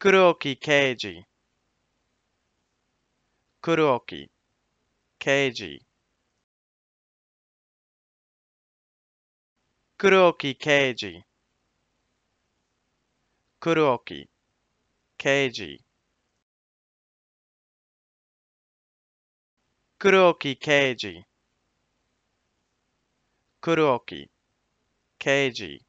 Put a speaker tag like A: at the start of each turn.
A: 黒き刑事黒き刑事黒き刑事黒き刑事黒き刑事黒き刑事